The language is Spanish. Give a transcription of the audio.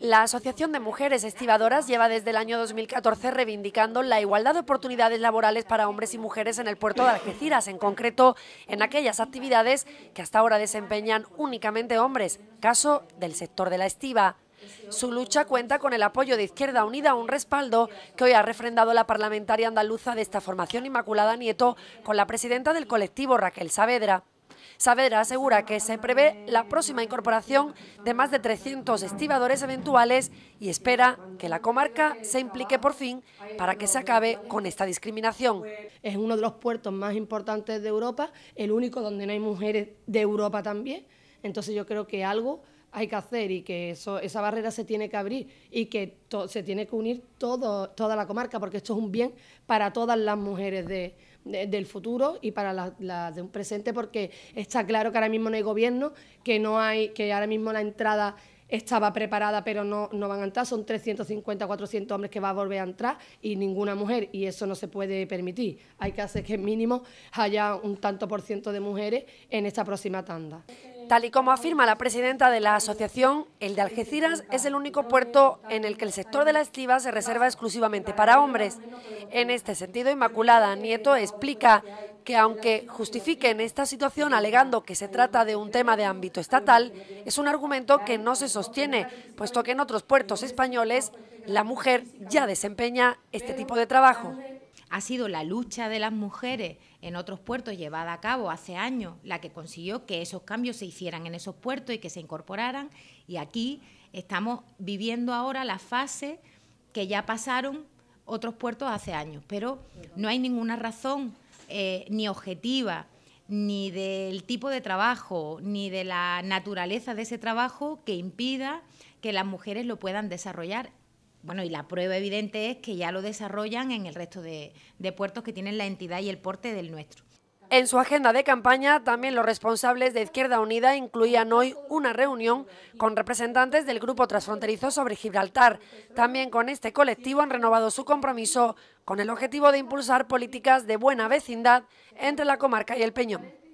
La Asociación de Mujeres Estivadoras lleva desde el año 2014 reivindicando la igualdad de oportunidades laborales para hombres y mujeres en el puerto de Algeciras, en concreto en aquellas actividades que hasta ahora desempeñan únicamente hombres, caso del sector de la estiva. Su lucha cuenta con el apoyo de Izquierda Unida, un respaldo que hoy ha refrendado la parlamentaria andaluza de esta formación Inmaculada Nieto con la presidenta del colectivo Raquel Saavedra. Saavedra asegura que se prevé la próxima incorporación de más de 300 estibadores eventuales y espera que la comarca se implique por fin para que se acabe con esta discriminación. Es uno de los puertos más importantes de Europa, el único donde no hay mujeres de Europa también, entonces yo creo que algo hay que hacer y que esa barrera se tiene que abrir y que se tiene que unir toda la comarca, porque esto es un bien para todas las mujeres de, del futuro y para las la de un presente, porque está claro que ahora mismo no hay gobierno, que no hay, que ahora mismo la entrada estaba preparada, pero no, no van a entrar, son 350, 400 hombres que van a volver a entrar y ninguna mujer, y eso no se puede permitir. Hay que hacer que mínimo haya un tanto por ciento de mujeres en esta próxima tanda. Tal y como afirma la presidenta de la asociación, el de Algeciras es el único puerto en el que el sector de la estiva se reserva exclusivamente para hombres. En este sentido, Inmaculada Nieto explica que aunque justifiquen esta situación alegando que se trata de un tema de ámbito estatal, es un argumento que no se sostiene, puesto que en otros puertos españoles la mujer ya desempeña este tipo de trabajo ha sido la lucha de las mujeres en otros puertos llevada a cabo hace años la que consiguió que esos cambios se hicieran en esos puertos y que se incorporaran. Y aquí estamos viviendo ahora la fase que ya pasaron otros puertos hace años, pero no hay ninguna razón eh, ni objetiva ni del tipo de trabajo, ni de la naturaleza de ese trabajo que impida que las mujeres lo puedan desarrollar bueno, y la prueba evidente es que ya lo desarrollan en el resto de, puertos que tienen la entidad y el porte del nuestro. En su agenda de campaña, también los responsables de Izquierda Unida incluían hoy una reunión con representantes del Grupo Transfronterizo sobre Gibraltar. También con este colectivo han renovado su compromiso con el objetivo de impulsar políticas de buena vecindad entre la comarca y el Peñón.